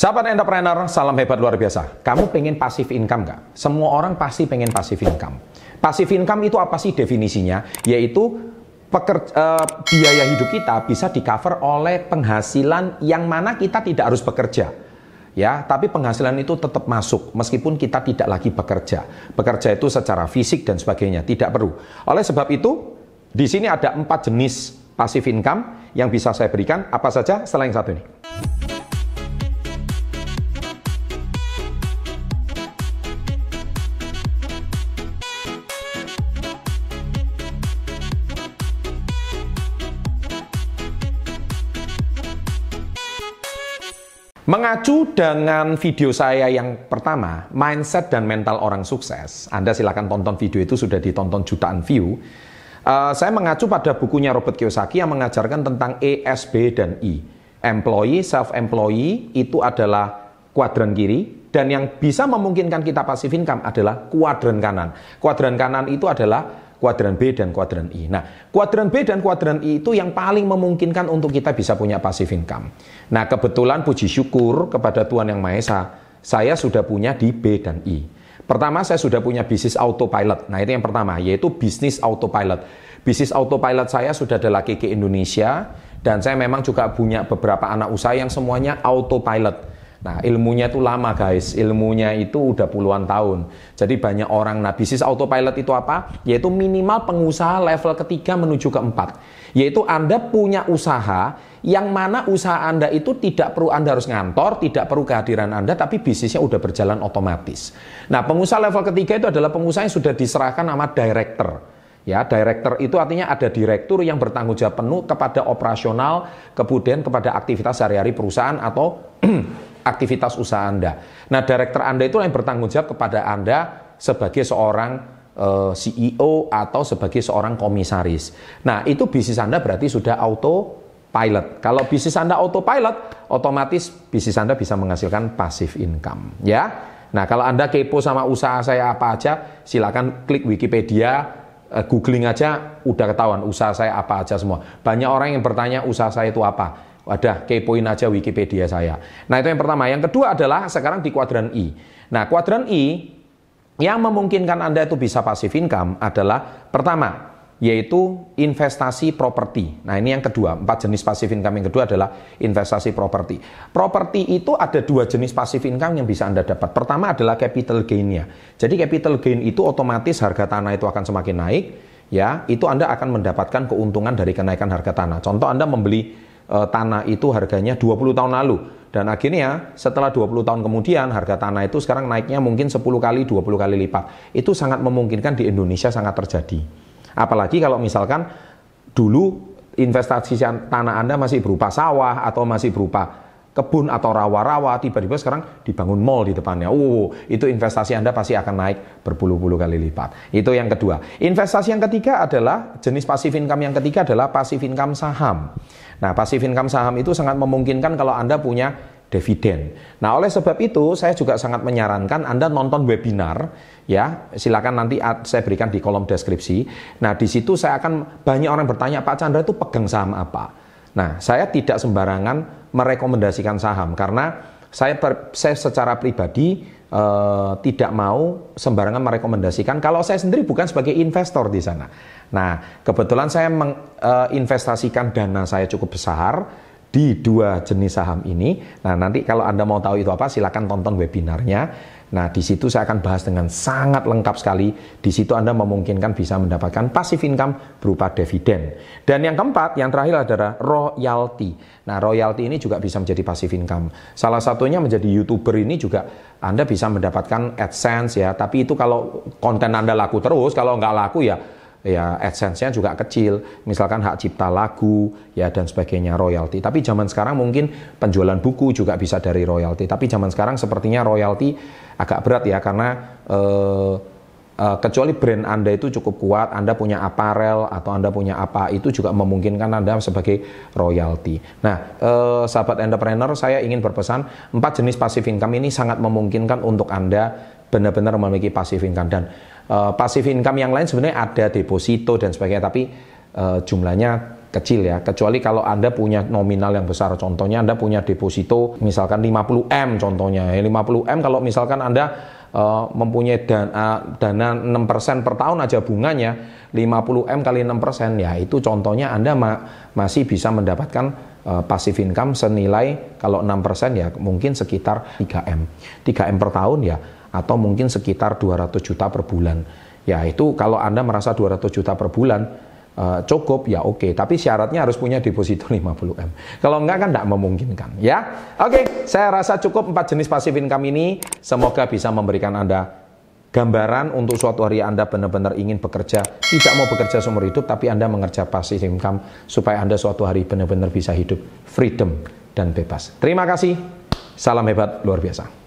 Sahabat entrepreneur, salam hebat luar biasa. Kamu pengen pasif income nggak? Semua orang pasti pengen pasif income. Pasif income itu apa sih definisinya? Yaitu pekerja, uh, eh, biaya hidup kita bisa di cover oleh penghasilan yang mana kita tidak harus bekerja. Ya, tapi penghasilan itu tetap masuk meskipun kita tidak lagi bekerja. Bekerja itu secara fisik dan sebagainya tidak perlu. Oleh sebab itu, di sini ada empat jenis pasif income yang bisa saya berikan. Apa saja? Selain satu ini. Mengacu dengan video saya yang pertama, mindset dan mental orang sukses. Anda silakan tonton video itu sudah ditonton jutaan view. Uh, saya mengacu pada bukunya Robert Kiyosaki yang mengajarkan tentang E, dan I. Employee, self-employee itu adalah kuadran kiri, dan yang bisa memungkinkan kita pasti income adalah kuadran kanan. Kuadran kanan itu adalah kuadran B dan kuadran I. Nah, kuadran B dan kuadran I itu yang paling memungkinkan untuk kita bisa punya passive income. Nah, kebetulan puji syukur kepada Tuhan Yang Maha Esa, saya sudah punya di B dan I. Pertama, saya sudah punya bisnis autopilot. Nah, itu yang pertama, yaitu bisnis autopilot. Bisnis autopilot saya sudah ada lagi ke Indonesia, dan saya memang juga punya beberapa anak usaha yang semuanya autopilot. Nah, ilmunya itu lama guys, ilmunya itu udah puluhan tahun. Jadi banyak orang, nah bisnis autopilot itu apa? Yaitu minimal pengusaha level ketiga menuju keempat. Yaitu Anda punya usaha yang mana usaha Anda itu tidak perlu Anda harus ngantor, tidak perlu kehadiran Anda, tapi bisnisnya udah berjalan otomatis. Nah, pengusaha level ketiga itu adalah pengusaha yang sudah diserahkan nama director. Ya, director itu artinya ada direktur yang bertanggung jawab penuh kepada operasional, kemudian kepada aktivitas sehari-hari perusahaan atau aktivitas usaha Anda. Nah, direktur Anda itu yang bertanggung jawab kepada Anda sebagai seorang eh, CEO atau sebagai seorang komisaris. Nah, itu bisnis Anda berarti sudah auto pilot. Kalau bisnis Anda autopilot, otomatis bisnis Anda bisa menghasilkan passive income, ya. Nah, kalau Anda kepo sama usaha saya apa aja, silakan klik Wikipedia, eh, googling aja udah ketahuan usaha saya apa aja semua. Banyak orang yang bertanya usaha saya itu apa. Wadah, kepoin aja Wikipedia saya. Nah, itu yang pertama. Yang kedua adalah sekarang di kuadran I. Nah, kuadran I yang memungkinkan Anda itu bisa pasif income adalah pertama, yaitu investasi properti. Nah, ini yang kedua. Empat jenis pasif income yang kedua adalah investasi properti. Properti itu ada dua jenis pasif income yang bisa Anda dapat. Pertama adalah capital gain-nya. Jadi capital gain itu otomatis harga tanah itu akan semakin naik, ya, itu Anda akan mendapatkan keuntungan dari kenaikan harga tanah. Contoh Anda membeli eh, tanah itu harganya 20 tahun lalu. Dan akhirnya setelah 20 tahun kemudian harga tanah itu sekarang naiknya mungkin 10 kali, 20 kali lipat. Itu sangat memungkinkan di Indonesia sangat terjadi. Apalagi kalau misalkan dulu investasi tanah Anda masih berupa sawah atau masih berupa kebun atau rawa-rawa, tiba-tiba sekarang dibangun mall di depannya. Oh, itu investasi Anda pasti akan naik berpuluh-puluh kali lipat. Itu yang kedua. Investasi yang ketiga adalah jenis pasif income yang ketiga adalah pasif income saham. Nah, pasif income saham itu sangat memungkinkan kalau Anda punya dividen. Nah, oleh sebab itu saya juga sangat menyarankan Anda nonton webinar ya. Silakan nanti saya berikan di kolom deskripsi. Nah, di situ saya akan banyak orang bertanya, Pak Chandra itu pegang saham apa? Nah, saya tidak sembarangan merekomendasikan saham karena saya, per, saya secara pribadi e, tidak mau sembarangan merekomendasikan kalau saya sendiri bukan sebagai investor di sana. Nah, kebetulan saya menginvestasikan eh, e, dana saya cukup besar di dua jenis saham ini. Nah, nanti kalau Anda mau tahu itu apa, silakan tonton webinarnya Nah, di situ saya akan bahas dengan sangat lengkap sekali. Di situ Anda memungkinkan bisa mendapatkan passive income berupa dividen. Dan yang keempat, yang terakhir adalah royalty Nah, royalty ini juga bisa menjadi passive income. Salah satunya menjadi YouTuber ini juga Anda bisa mendapatkan AdSense ya, tapi itu kalau konten Anda laku terus, kalau nggak laku ya ya adsense-nya juga kecil, misalkan hak cipta lagu ya dan sebagainya royalti. Tapi zaman sekarang mungkin penjualan buku juga bisa dari royalti. Tapi zaman sekarang sepertinya royalti agak berat ya karena eh, eh kecuali brand Anda itu cukup kuat, Anda punya aparel atau Anda punya apa itu juga memungkinkan Anda sebagai royalti. Nah, eh, sahabat entrepreneur, saya ingin berpesan empat jenis pasif income ini sangat memungkinkan untuk Anda benar-benar memiliki pasif income dan Eh, pasif income yang lain sebenarnya ada deposito dan sebagainya tapi eh, jumlahnya kecil ya kecuali kalau Anda punya nominal yang besar contohnya Anda punya deposito misalkan 50M contohnya 50M ya. kalau misalkan Anda eh, mempunyai dana dana 6% per tahun aja bunganya 50M kali 6% ya itu contohnya Anda masih bisa mendapatkan uh, passive income senilai kalau 6% ya mungkin sekitar 3M 3M per tahun ya atau mungkin sekitar 200 juta per bulan. Ya itu kalau Anda merasa 200 juta per bulan eh, cukup ya oke tapi syaratnya harus punya deposito 50M kalau enggak kan enggak memungkinkan ya oke saya rasa cukup empat jenis pasif income ini semoga bisa memberikan Anda gambaran untuk suatu hari Anda benar-benar ingin bekerja tidak mau bekerja seumur hidup tapi Anda mengerja pasif income supaya Anda suatu hari benar-benar bisa hidup freedom dan bebas terima kasih salam hebat luar biasa